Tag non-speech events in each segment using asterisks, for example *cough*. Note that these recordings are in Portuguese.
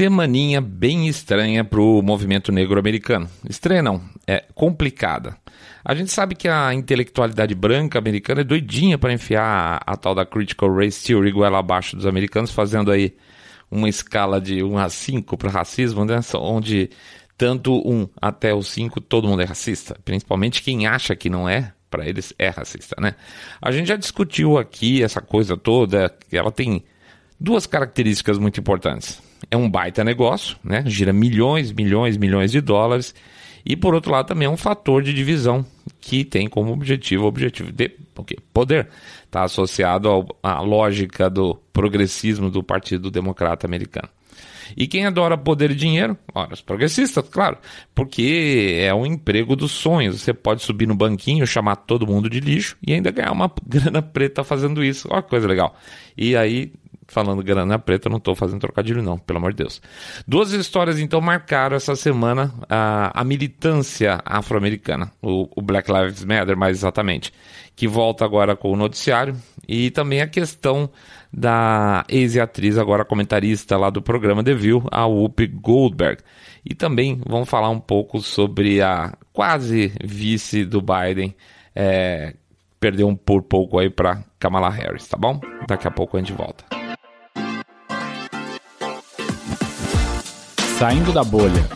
semaninha bem estranha para o movimento negro-americano. Estranha não, é complicada. A gente sabe que a intelectualidade branca americana é doidinha para enfiar a, a, tal da Critical Race Theory goela abaixo dos americanos, fazendo aí uma escala de 1 a 5 para racismo, né? onde tanto 1 até o 5 todo mundo é racista, principalmente quem acha que não é, para eles é racista, né? A gente já discutiu aqui essa coisa toda, ela tem duas características muito importantes é um baita negócio, né? Gira milhões, milhões, milhões de dólares. E por outro lado também é um fator de divisão que tem como objetivo objetivo de porque poder. Está associado ao, à lógica do progressismo do Partido Democrata Americano. E quem adora poder e dinheiro? Ora, os progressistas, claro, porque é um emprego dos sonhos. Você pode subir no banquinho, chamar todo mundo de lixo e ainda ganhar uma *laughs* grana preta fazendo isso. Olha que coisa legal. E aí falando grana preta, não estou fazendo trocadilho, não, pelo amor de Deus. Duas histórias, então, marcaram essa semana a, a militância afro-americana, o, o, Black Lives Matter, mais exatamente, que volta agora com o noticiário, e também a questão da ex-atriz, agora comentarista lá do programa The View, a Whoopi Goldberg. E também vamos falar um pouco sobre a quase vice do Biden. É, perdeu um por pouco aí para Kamala Harris, tá bom? Daqui a pouco a gente volta. Saindo da bolha.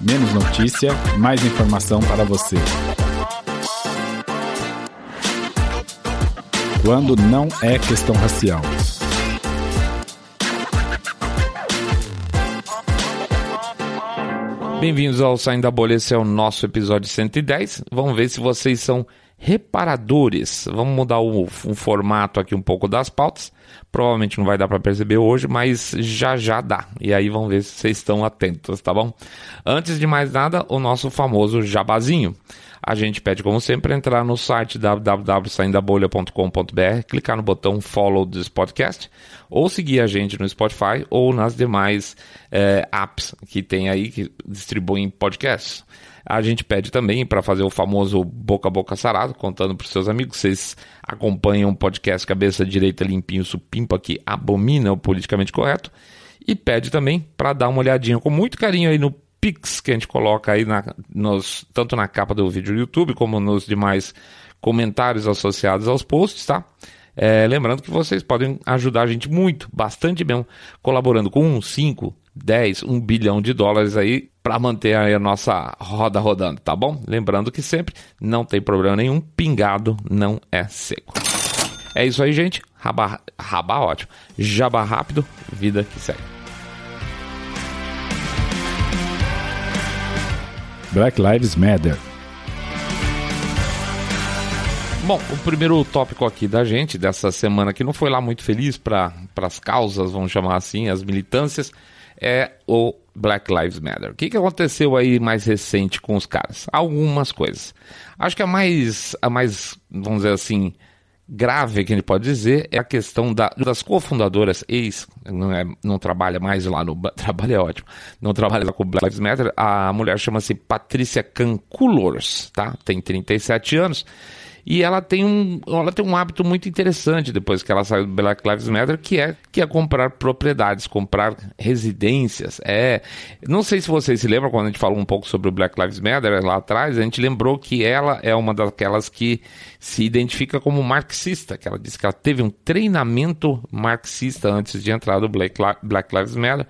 Menos notícia, mais informação para você. Quando não é questão racial. Bem-vindos ao Saindo da Bolha, esse é o nosso episódio 110. Vamos ver se vocês são reparadores. Vamos mudar o, o, formato aqui um pouco das pautas. Provavelmente não vai dar para perceber hoje, mas já já dá. E aí vamos ver se vocês estão atentos, tá bom? Antes de mais nada, o nosso famoso jabazinho a gente pede, como sempre, entrar no site www.saindabolha.com.br, clicar no botão Follow this podcast, ou seguir a gente no Spotify ou nas demais eh, apps que tem aí que distribuem podcasts. A gente pede também para fazer o famoso boca a boca sarado, contando para os seus amigos. Vocês acompanham o podcast Cabeça Direita Limpinho Supimpa, que abomina o politicamente correto. E pede também para dar uma olhadinha com muito carinho aí no Pix que a gente coloca aí na, nos, tanto na capa do vídeo do YouTube como nos demais comentários associados aos posts, tá? É, lembrando que vocês podem ajudar a gente muito, bastante mesmo, colaborando com um 5, 10, 1 bilhão de dólares aí para manter aí a nossa roda rodando, tá bom? Lembrando que sempre não tem problema nenhum, pingado não é seco. É isso aí, gente. rabar rabar ótimo. Jabá rápido, vida que segue. Black Lives Matter. Bom, o primeiro tópico aqui da gente dessa semana, que não foi lá muito feliz para as causas, vamos chamar assim, as militâncias, é o Black Lives Matter. O que, que aconteceu aí mais recente com os caras? Algumas coisas. Acho que a mais, a mais, vamos dizer assim, grave que a gente pode dizer é a questão da, das cofundadoras, ex, não, é, não trabalha mais lá no. *laughs* Trabalha é ótimo, não trabalha lá com Black Lives Matter. A mulher chama-se Patrícia Canculors, tá? Tem 37 anos e ela tem um, ela tem um hábito muito interessante depois que ela saiu do Black Lives Matter, que é que é comprar propriedades, comprar residências. É, não sei se vocês se lembram quando a gente falou um pouco sobre o Black Lives Matter é, lá atrás, a gente lembrou que ela é uma daquelas que se identifica como marxista, que ela disse que ela teve um treinamento marxista antes de entrar no Black, Black Lives Matter.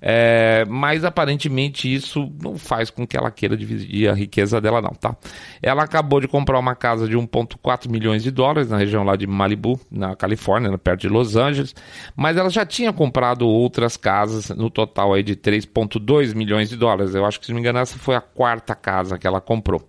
É, mas aparentemente isso não faz com que ela queira dividir a riqueza dela, não, tá? Ela acabou de comprar uma casa de 1,4 milhões de dólares na região lá de Malibu, na Califórnia, né, perto de Los Angeles, mas ela já tinha comprado outras casas no total aí de 3,2 milhões de dólares. Eu acho que, se não me engano, essa foi a quarta casa que ela comprou.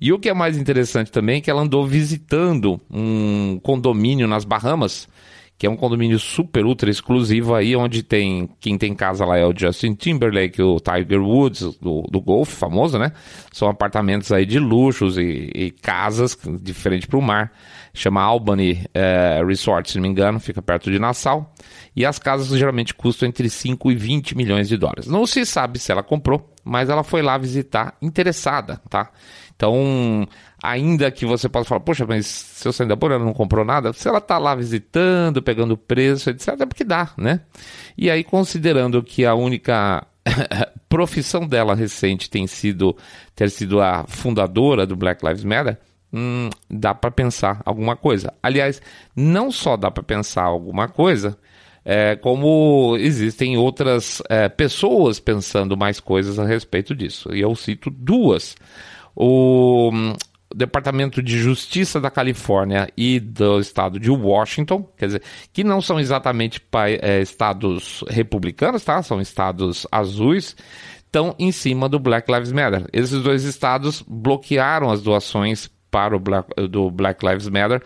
E o que é mais interessante também é que ela andou visitando um condomínio nas Bahamas que é um condomínio super, ultra exclusivo aí, onde tem, quem tem casa lá é o Justin Timberlake, o Tiger Woods, do, do golfe famoso, né? São apartamentos aí de luxos e, e casas, diferente para o mar. Chama Albany é, Resort, se não me engano, fica perto de Nassau. E as casas geralmente custam entre 5 e 20 milhões de dólares. Não se sabe se ela comprou, mas ela foi lá visitar interessada, tá? Então, ainda que você possa falar, poxa, mas seu Singapura não comprou nada, se ela está lá visitando, pegando preço, etc., é porque dá, né? E aí, considerando que a única *laughs* profissão dela recente tem sido ter sido a fundadora do Black Lives Matter, hum, dá para pensar alguma coisa. Aliás, não só dá para pensar alguma coisa, é, como existem outras é, pessoas pensando mais coisas a respeito disso. E eu cito duas. O hum, Departamento de Justiça da Califórnia e do estado de Washington, quer dizer, que não são exatamente é, estados republicanos, tá? São estados azuis, estão em cima do Black Lives Matter. Esses dois estados bloquearam as doações para o Black, do Black Lives Matter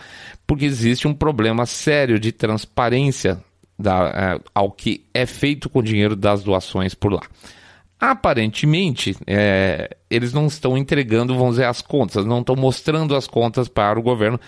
porque existe um problema sério de transparência da, é, ao que é feito com o dinheiro das doações por lá. Aparentemente, é, eles não estão entregando, vamos dizer, as contas, não estão mostrando as contas para o governo,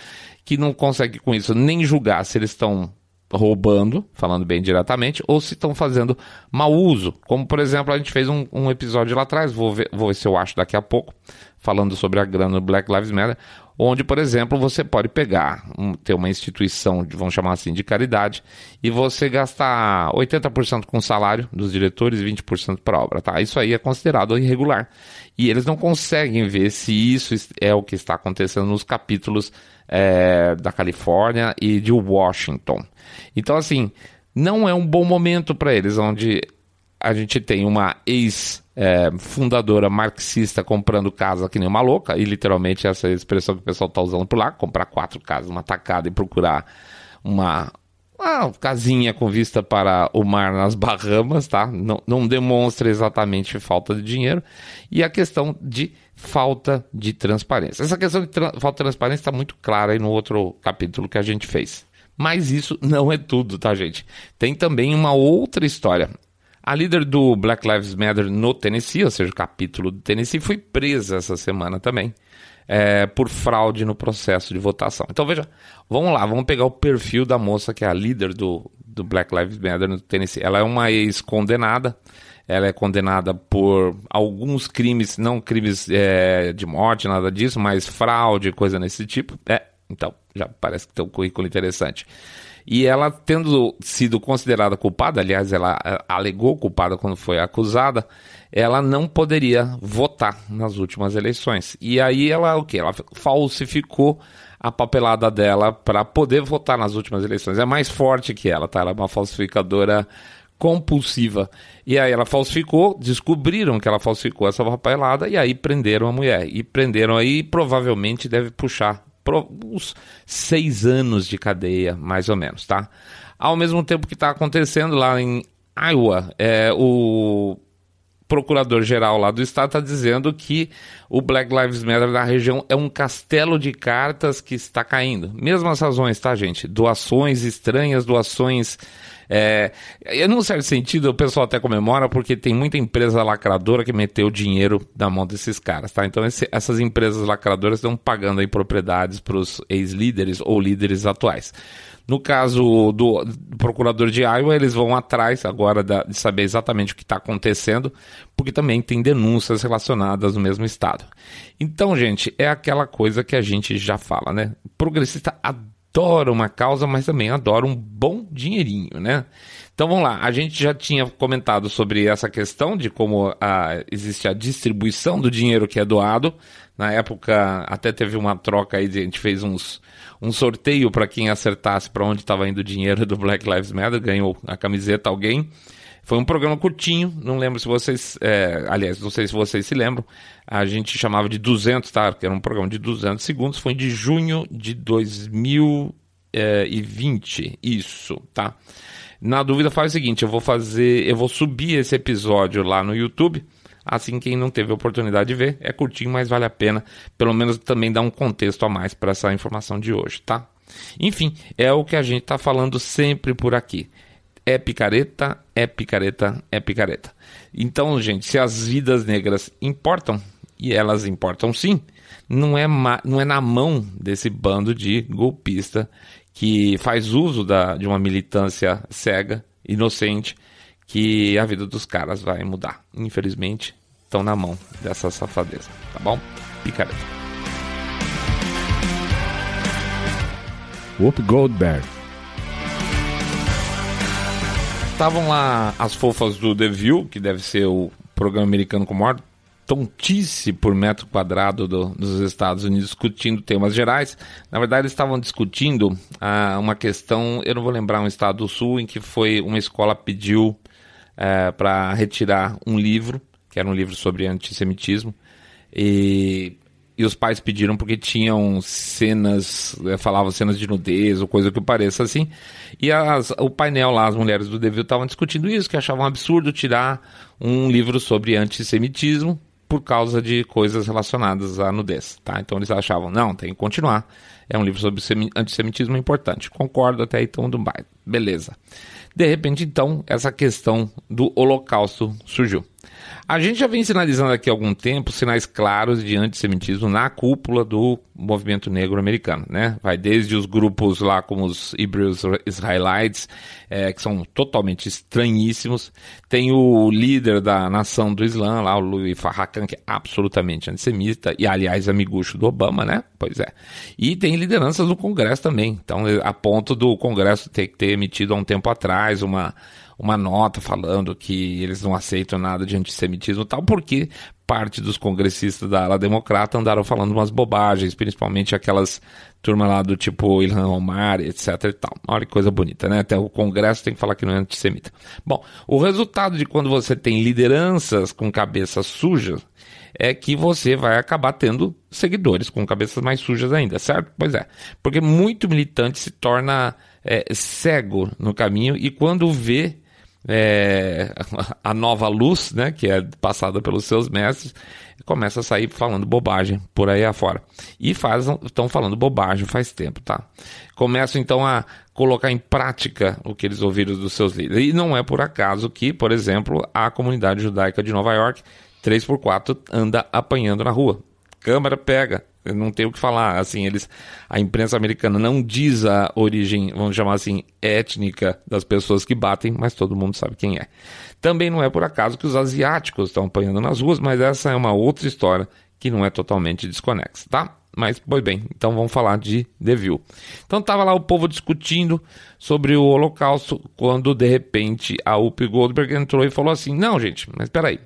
que não consegue com isso nem julgar se eles estão roubando, falando bem diretamente, ou se estão fazendo mau uso. Como, por exemplo, a gente fez um, um episódio lá atrás, vou ver, vou ver se eu acho daqui a pouco, falando sobre a grana do Black Lives Matter, onde, por exemplo, você pode pegar, um, ter uma instituição, vamos chamar assim, de caridade, e você gastar 80% com o salário dos diretores e 20% para a obra, tá? Isso aí é considerado irregular. E eles não conseguem ver se isso é o que está acontecendo nos capítulos é, da Califórnia e de Washington. Então, assim, não é um bom momento para eles, onde a gente tem uma ex- é, fundadora marxista comprando casa que nem uma louca, e literalmente essa é a expressão que o pessoal está usando por lá, comprar quatro casas, uma tacada e procurar uma, uma casinha com vista para o mar nas Bahamas, tá? Não, não demonstra exatamente falta de dinheiro. E a questão de falta de transparência. Essa questão de tra falta de transparência está muito clara aí no outro capítulo que a gente fez. Mas isso não é tudo, tá, gente? Tem também uma outra história. A líder do Black Lives Matter no Tennessee, ou seja, o capítulo do Tennessee, foi presa essa semana também é, por fraude no processo de votação. Então veja, vamos lá, vamos pegar o perfil da moça que é a líder do, do Black Lives Matter no Tennessee. Ela é uma ex-condenada. Ela é condenada por alguns crimes, não crimes é, de morte, nada disso, mas fraude, coisa nesse tipo. É, então, já parece que tem um currículo interessante. E ela, tendo sido considerada culpada, aliás, ela eh, alegou culpada quando foi acusada, ela não poderia votar nas últimas eleições. E aí ela o que? Ela falsificou a papelada dela para poder votar nas últimas eleições. É mais forte que ela, tá? Ela é uma falsificadora compulsiva. E aí ela falsificou, descobriram que ela falsificou essa papelada e aí prenderam a mulher. E prenderam aí e provavelmente deve puxar uns seis anos de cadeia, mais ou menos, tá? Ao mesmo tempo que está acontecendo lá em Iowa, é, o procurador-geral lá do estado está dizendo que o Black Lives Matter da região é um castelo de cartas que está caindo. Mesmas razões, tá, gente? Doações estranhas, doações é, num certo sentido, o pessoal até comemora porque tem muita empresa lacradora que meteu dinheiro na mão desses caras, tá? Então esse, essas empresas lacradoras estão pagando aí propriedades para os ex-líderes ou líderes atuais. No caso do procurador de Iowa, eles vão atrás agora da, de saber exatamente o que está acontecendo, porque também tem denúncias relacionadas no mesmo estado. Então, gente, é aquela coisa que a gente já fala, né? Progressista adora adoro uma causa, mas também adoro um bom dinheirinho, né? Então vamos lá, a gente já tinha comentado sobre essa questão de como a, existe a distribuição do dinheiro que é doado. Na época até teve uma troca aí, a gente fez uns, um sorteio para quem acertasse para onde estava indo o dinheiro do Black Lives Matter, ganhou a camiseta alguém. Foi um programa curtinho, não lembro se vocês. É, aliás, não sei se vocês se lembram. A gente chamava de 200, tá? Que era um programa de 200 segundos. Foi de junho de 2020. É, Isso, tá? Na dúvida, faz o seguinte: eu vou fazer. Eu vou subir esse episódio lá no YouTube. Assim, quem não teve a oportunidade de ver, é curtinho, mas vale a pena. Pelo menos também dá um contexto a mais para essa informação de hoje, tá? Enfim, é o que a gente está falando sempre por aqui é picareta, é picareta, é picareta. Então, gente, se as vidas negras importam, e elas importam sim, não é, não é na mão desse bando de golpista que faz uso da, de uma militância cega, inocente, que a vida dos caras vai mudar. Infelizmente, estão na mão dessa safadeza, tá bom? Picareta. Whoop Goldberg estavam lá as fofas do The View, que deve ser o programa americano com maior tontice por metro quadrado do, dos Estados Unidos discutindo temas gerais. Na verdade, eles estavam discutindo ah, uma questão, eu não vou lembrar um estado do sul, em que foi uma escola pediu eh, para retirar um livro, que era um livro sobre antissemitismo, e e os pais pediram porque tinham cenas, eh, falavam cenas de nudez ou coisa que pareça assim. E as, o painel lá, as mulheres do Devil estavam discutindo isso, que achavam absurdo tirar um livro sobre antissemitismo por causa de coisas relacionadas à nudez, tá? Então eles achavam, não, tem que continuar. É um livro sobre antissemitismo importante. Concordo até aí, então, do Beleza. De repente, então, essa questão do holocausto surgiu. A gente já vem sinalizando aqui há algum tempo sinais claros de antissemitismo na cúpula do movimento negro americano, né? Vai desde os grupos lá como os Hebrews Israelites, é, que são totalmente estranhíssimos. Tem o líder da nação do Islã, lá o Louis Farrakhan, que é absolutamente antissemita e, aliás, amigucho do Obama, né? Pois é. E tem lideranças do Congresso também. Então, a ponto do Congresso ter, ter emitido há um tempo atrás uma uma nota falando que eles não aceitam nada de antissemitismo e tal, porque parte dos congressistas da ala democrata andaram falando umas bobagens, principalmente aquelas turma lá do tipo Ilhan Omar, etc e tal. Olha que coisa bonita, né? Até o Congresso tem que falar que não é antissemita. Bom, o resultado de quando você tem lideranças com cabeça suja é que você vai acabar tendo seguidores com cabeças mais sujas ainda, certo? Pois é. Porque muito militante se torna é, cego no caminho e quando vê é, *laughs* a nova luz, né, que é passada pelos seus mestres, começa a sair falando bobagem por aí afora. E estão falando bobagem faz tempo, tá? Começam então a colocar em prática o que eles ouviram dos seus líderes. E não é por acaso que, por exemplo, a comunidade judaica de Nova York 3x4 anda apanhando na rua. Câmara pega. Não tem o que falar. Assim, eles, a imprensa americana não diz a origem, vamos chamar assim, étnica das pessoas que batem, mas todo mundo sabe quem é. Também não é por acaso que os asiáticos estão apanhando nas ruas, mas essa é uma outra história que não é totalmente desconexa, tá? Mas, pois bem, então vamos falar de The View. Então estava lá o povo discutindo sobre o Holocausto, quando de repente a Up Goldberg entrou e falou assim: Não, gente, mas peraí,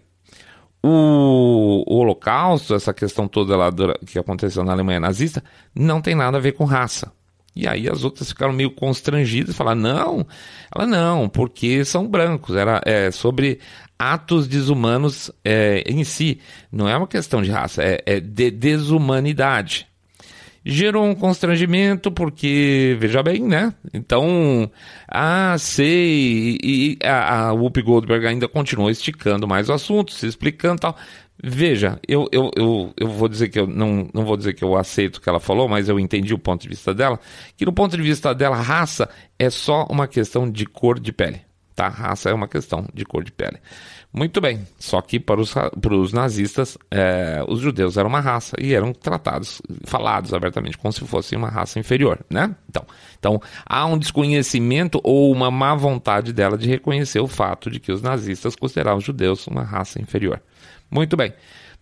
o, o, Holocausto, essa questão toda lá do, que aconteceu na Alemanha nazista, não tem nada a ver com raça. E aí as outras ficaram meio constrangidas, falaram, não, ela não, porque são brancos, era é, sobre atos desumanos é, em si, não é uma questão de raça, é, é de desumanidade gerou um constrangimento, porque, veja bem, né? Então, ah, sei, e, e a, a Whoopi Goldberg ainda continuou esticando mais o assunto, se explicando e tal. Veja, eu, eu, eu, eu vou dizer que eu não, não vou dizer que eu aceito o que ela falou, mas eu entendi o ponto de vista dela, que no ponto de vista dela, raça é só uma questão de cor de pele. Tá, raça é uma questão de cor de pele. Muito bem, só que para os, para os nazistas, é, os judeus eram uma raça e eram tratados, falados abertamente, como se fossem uma raça inferior, né? Então, então, há um desconhecimento ou uma má vontade dela de reconhecer o fato de que os nazistas consideravam os judeus uma raça inferior. Muito bem.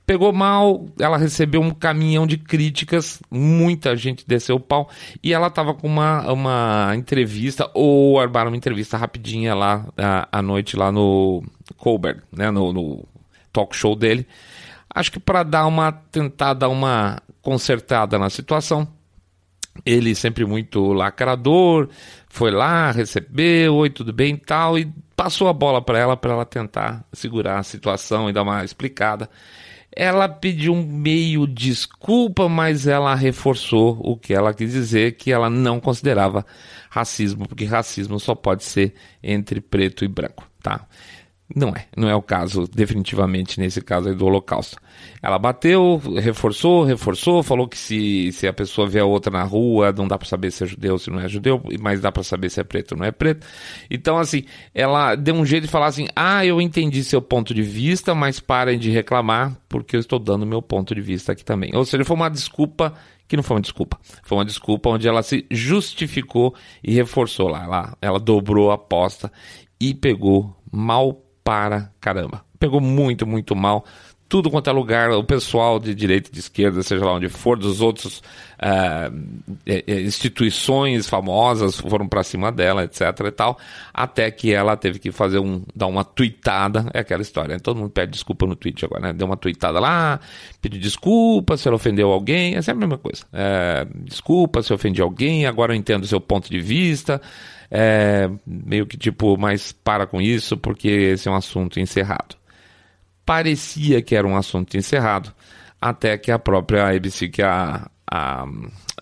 Pegou mal, ela recebeu um caminhão de críticas, muita gente desceu o pau, e ela estava com uma, uma entrevista, ou armaram uma entrevista rapidinha lá à, ah, à noite lá no, Colbert, né, no, no talk show dele. Acho que para dar uma tentada, uma consertada na situação. Ele sempre muito lacrador, foi lá, recebeu, oi, tudo bem e tal, e passou a bola para ela para ela tentar segurar a situação e dar uma explicada. Ela pediu um meio desculpa, mas ela reforçou o que ela quis dizer, que ela não considerava racismo, porque racismo só pode ser entre preto e branco, tá? Não é, não é o caso, definitivamente, nesse caso aí do Holocausto. Ela bateu, reforçou, reforçou, falou que se, se a pessoa vê a outra na rua, não dá para saber se é judeu ou se não é judeu, mas dá para saber se é preto ou não é preto. Então, assim, ela deu um jeito de falar assim: ah, eu entendi seu ponto de vista, mas parem de reclamar, porque eu estou dando meu ponto de vista aqui também. Ou seja, foi uma desculpa que não foi uma desculpa. Foi uma desculpa onde ela se justificou e reforçou lá. Ela, ela dobrou a aposta e pegou mal para caramba. Pegou muito, muito mal tudo quanto é lugar, o pessoal de direita, de esquerda, seja lá onde for, dos outros ah, eh, eh, instituições famosas foram para cima dela, etc e tal, até que ela teve que fazer um, dar uma tweetada, é aquela história, né? todo mundo pede desculpa no tweet agora, né? Deu uma tweetada lá, pediu desculpa se ela ofendeu alguém, é sempre a mesma coisa. É, desculpa se eu ofendi alguém, agora eu entendo o seu ponto de vista, é, meio que tipo, mas para com isso porque esse é um assunto encerrado parecia que era um assunto encerrado, até que a própria ABC, que é a, a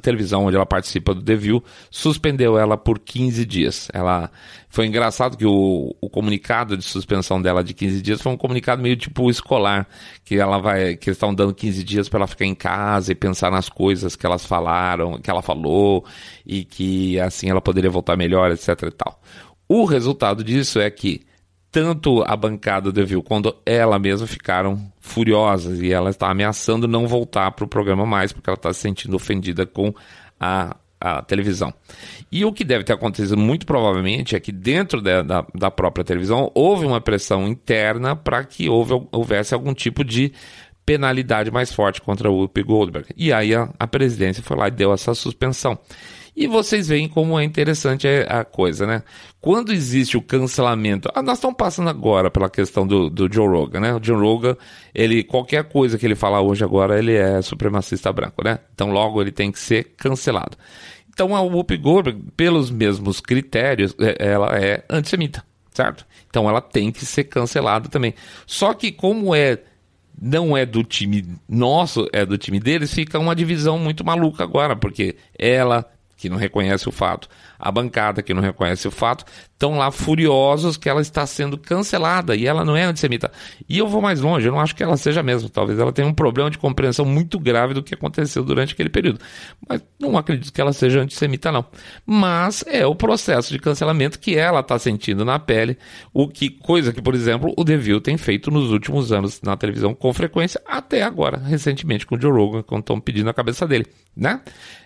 televisão onde ela participa do The View, suspendeu ela por 15 dias. Ela foi engraçado que o, o, comunicado de suspensão dela de 15 dias foi um comunicado meio tipo escolar, que ela vai que eles estão dando 15 dias para ela ficar em casa e pensar nas coisas que elas falaram, que ela falou e que assim ela poderia voltar melhor, etc e tal. O resultado disso é que tanto a bancada do Evil quanto ela mesma ficaram furiosas e ela está ameaçando não voltar para o programa mais porque ela está se sentindo ofendida com a, a, televisão. E o que deve ter acontecido muito provavelmente é que dentro da, da, da própria televisão houve uma pressão interna para que houve, houvesse algum tipo de penalidade mais forte contra o Whoopi Goldberg. E aí a, a presidência foi lá e deu essa suspensão. E vocês veem como é interessante é, a coisa, né? Quando existe o cancelamento, ah, nós estamos passando agora pela questão do, do Joe Rogan, né? O Joe Rogan, ele, qualquer coisa que ele falar hoje agora, ele é supremacista branco, né? Então logo ele tem que ser cancelado. Então a Whoopi Goldberg, pelos mesmos critérios, é, ela é antissemita, certo? Então ela tem que ser cancelada também. Só que como é não é do time nosso, é do time deles, fica uma divisão muito maluca agora, porque ela que não reconhece o fato, a bancada que não reconhece o fato, estão lá furiosos que ela está sendo cancelada e ela não é antissemita. E eu vou mais longe, eu não acho que ela seja mesmo. Talvez ela tenha um problema de compreensão muito grave do que aconteceu durante aquele período. Mas não acredito que ela seja antissemita, não. Mas é o processo de cancelamento que ela está sentindo na pele, o que coisa que, por exemplo, o Deville tem feito nos últimos anos na televisão com frequência, até agora, recentemente com o Joe Rogan, quando estão pedindo a cabeça dele, né?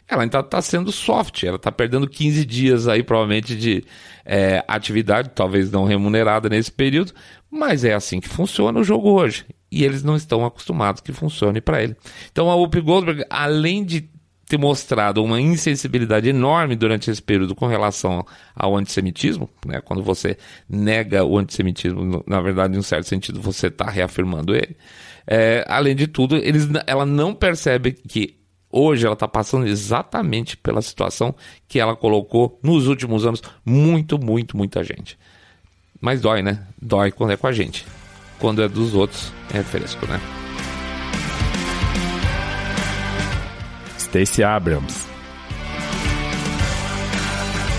Ela ainda está sendo soft, ela está perdendo 15 dias aí, provavelmente, de é, atividade, talvez não remunerada nesse período, mas é assim que funciona o jogo hoje. E eles não estão acostumados que funcione para ele. Então a Whoopi Goldberg, além de ter mostrado uma insensibilidade enorme durante esse período com relação ao antissemitismo, né? quando você nega o antissemitismo, na verdade, em um certo sentido, você está reafirmando ele. É, além de tudo, eles, ela não percebe que Hoje ela está passando exatamente pela situação que ela colocou nos últimos anos muito, muito, muita gente. Mas dói, né? Dói quando é com a gente. Quando é dos outros, é fresco, né? Stacey Abrams.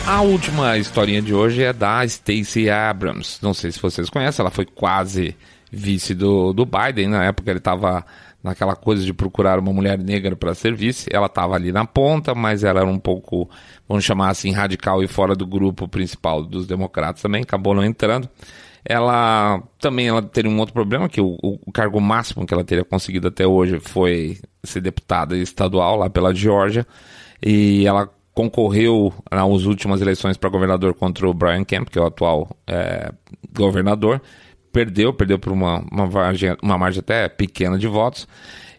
A última historinha de hoje é da Stacey Abrams. Não sei se vocês conhecem, ela foi quase vice do, do Biden. Na época ele estava naquela coisa de procurar uma mulher negra para serviço, Ela estava ali na ponta, mas ela era um pouco, vamos chamar assim, radical e fora do grupo principal dos democratas também, acabou não entrando. Ela também ela teria um outro problema, que o, o cargo máximo que ela teria conseguido até hoje foi ser deputada estadual lá pela Geórgia, e ela concorreu nas últimas eleições para governador contra o Brian Kemp, que é o atual é, governador, perdeu, perdeu por uma, uma, margem, uma margem até pequena de votos.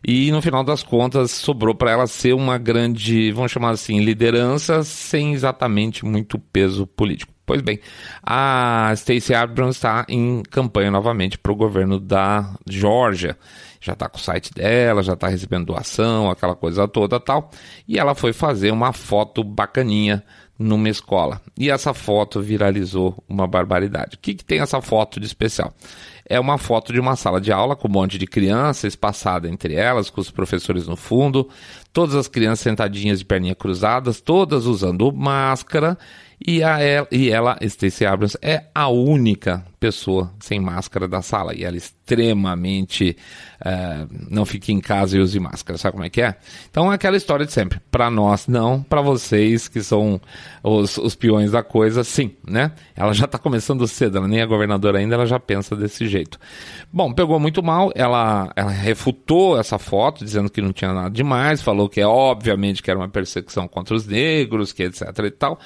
E no final das contas, sobrou para ela ser uma grande, vamos chamar assim, liderança sem exatamente muito peso político. Pois bem, a Stacey Abrams está em campanha novamente para o governo da Geórgia. Já está com o site dela, já está recebendo doação, aquela coisa toda tal. E ela foi fazer uma foto bacaninha numa escola. E essa foto viralizou uma barbaridade. O que, que tem essa foto de especial? É uma foto de uma sala de aula com um monte de crianças espaçada entre elas, com os professores no fundo, todas as crianças sentadinhas de perninha cruzadas, todas usando máscara e, a, e ela, Stacey Abrams, é a única pessoa sem máscara da sala. E ela é extremamente uh, não fique em casa e use máscara. Sabe como é que é? Então é aquela história de sempre. Para nós, não. Para vocês que são os, os peões da coisa, sim. né? Ela já está começando cedo. Ela nem é governadora ainda. Ela já pensa desse jeito. Bom, pegou muito mal. Ela, ela refutou essa foto, dizendo que não tinha nada demais. Falou que é obviamente que era uma perseguição contra os negros, que etc e tal.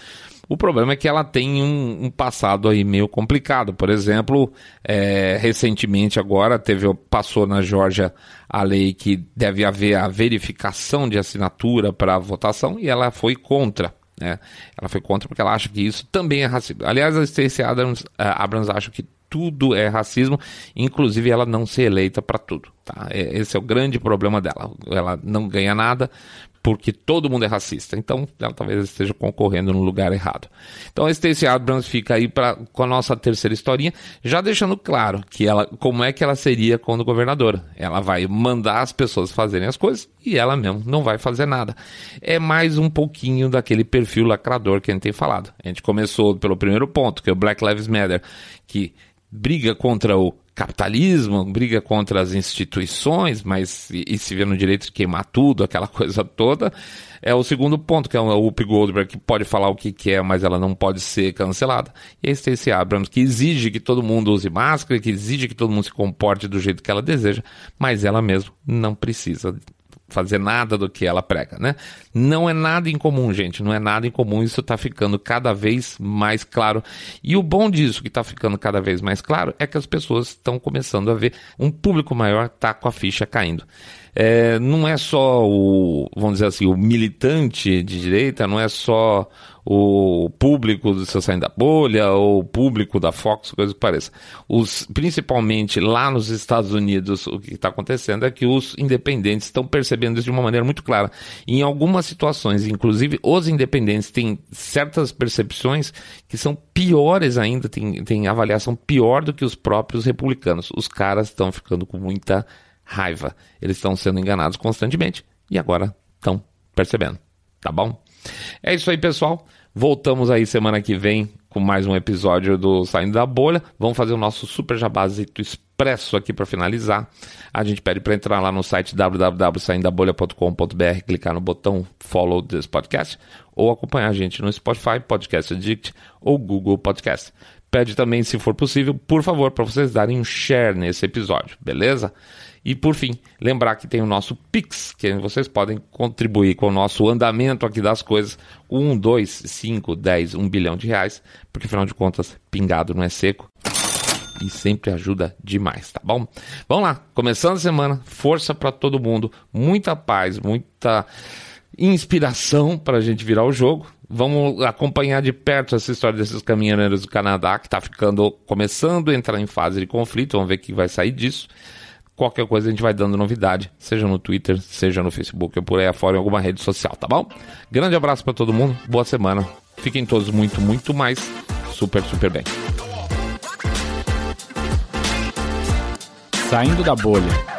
O problema é que ela tem um, um passado aí meio complicado. Por exemplo, é, recentemente agora teve passou na Georgia a lei que deve haver a verificação de assinatura para votação e ela foi contra. Né? Ela foi contra porque ela acha que isso também é racismo. Aliás, a Stacey Adams, uh, Abrams acha que tudo é racismo, inclusive ela não ser eleita para tudo. Tá? É, esse é o grande problema dela. Ela não ganha nada porque todo mundo é racista. Então, ela é, talvez esteja concorrendo no lugar errado. Então, a Stacey Abrams fica aí pra, com a nossa terceira historinha, já deixando claro que ela, como é que ela seria quando governadora. Ela vai mandar as pessoas fazerem as coisas e ela mesmo não vai fazer nada. É mais um pouquinho daquele perfil lacrador que a gente tem falado. A gente começou pelo primeiro ponto, que é o Black Lives Matter, que briga contra o capitalismo, briga contra as instituições, mas e, e, se vê no direito de queimar tudo, aquela *laughs* coisa toda. É o segundo ponto, que é o up é Goldberg, que pode falar o que quer, mas ela não pode ser cancelada. E é a esse Abrams, que exige que todo mundo use máscara, que exige que todo mundo se comporte do jeito que ela deseja, mas ela mesma não precisa fazer nada do que ela prega, né? Não é nada incomum, gente, não é nada incomum, isso está ficando cada vez mais claro. E o bom disso que está ficando cada vez mais claro é que as pessoas estão começando a ver um público maior tá com a ficha caindo é, não é só o, vamos dizer assim, o militante de direita, não é só o público do Seu Saindo da Bolha ou o público da Fox, coisa que pareça. Os, principalmente lá nos Estados Unidos, o que está acontecendo é que os independentes estão percebendo isso de uma maneira muito clara. Em algumas situações, inclusive, os independentes têm certas percepções que são piores ainda, têm, têm avaliação pior do que os próprios republicanos. Os caras estão ficando com muita raiva. Eles estão sendo enganados constantemente e agora estão percebendo. Tá bom? É isso aí, pessoal. Voltamos aí semana que vem com mais um episódio do Saindo da Bolha. Vamos fazer o nosso super jabazito expresso aqui para finalizar. A gente pede para entrar lá no site www.saindabolha.com.br, clicar no botão follow this podcast ou acompanhar a gente no Spotify, Podcast Addict ou Google Podcast. Pede também, se for possível, por favor, para vocês darem um share nesse episódio, beleza? E por fim, lembrar que tem o nosso Pix, que vocês podem contribuir com o nosso andamento aqui das coisas, 1, 2, 5, 10, 1 bilhão de reais, porque afinal de contas, pingado não é seco e sempre ajuda demais, tá bom? Vamos lá, começando a semana, força para todo mundo, muita paz, muita inspiração para a gente virar o jogo. Vamos acompanhar de perto essa história desses caminhoneiros do Canadá que está ficando começando a entrar em fase de conflito. Vamos ver o que vai sair disso. Qualquer coisa a gente vai dando novidade, seja no Twitter, seja no Facebook ou por aí afora em alguma rede social, tá bom? Grande abraço para todo mundo, boa semana. Fiquem todos muito, muito mais super, super bem. Saindo da bolha.